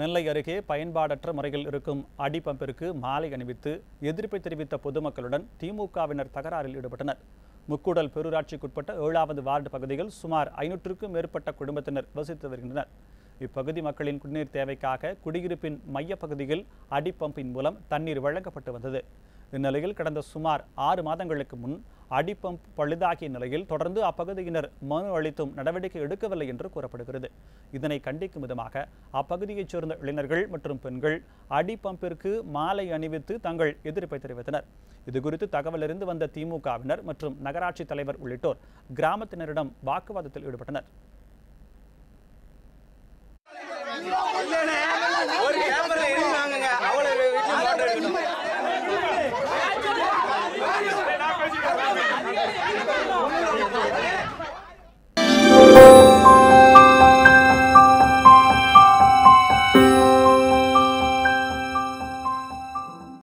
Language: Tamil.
நெல்லை அருகே பயன்பாடற்ற முறையில் இருக்கும் அடிபம்பிற்கு மாலை அணிவித்து எதிர்ப்பை தெரிவித்த பொதுமக்களுடன் திமுகவினர் தகராறில் ஈடுபட்டனர் முக்கூடல் பெருராட்சிக்குட்பட்ட ஏழாவது வார்டு பகுதியில் சுமார் ஐநூற்றுக்கும் மேற்பட்ட குடும்பத்தினர் வசித்து வருகின்றனர் இப்பகுதி மக்களின் குடிநீர் தேவைக்காக குடியிருப்பின் மையப்பகுதியில் அடிபம்பின் மூலம் தண்ணீர் வழங்கப்பட்டு வந்தது இந்நிலையில் கடந்த சுமார் ஆறு மாதங்களுக்கு முன் அடிப்பம்ப் பழுதாகிய நிலையில் தொடர்ந்து அப்பகுதியினர் மனு அளித்தும் நடவடிக்கை எடுக்கவில்லை என்று கூறப்படுகிறது இதனை கண்டிக்கும் விதமாக அப்பகுதியைச் சேர்ந்த இளைஞர்கள் மற்றும் பெண்கள் அடிப்பம்பிற்கு மாலை அணிவித்து தங்கள் எதிர்ப்பை தெரிவித்தனர் இதுகுறித்து தகவலிருந்து வந்த திமுகவினர் மற்றும் நகராட்சி தலைவர் உள்ளிட்டோர் கிராமத்தினரிடம் வாக்குவாதத்தில் ஈடுபட்டனர்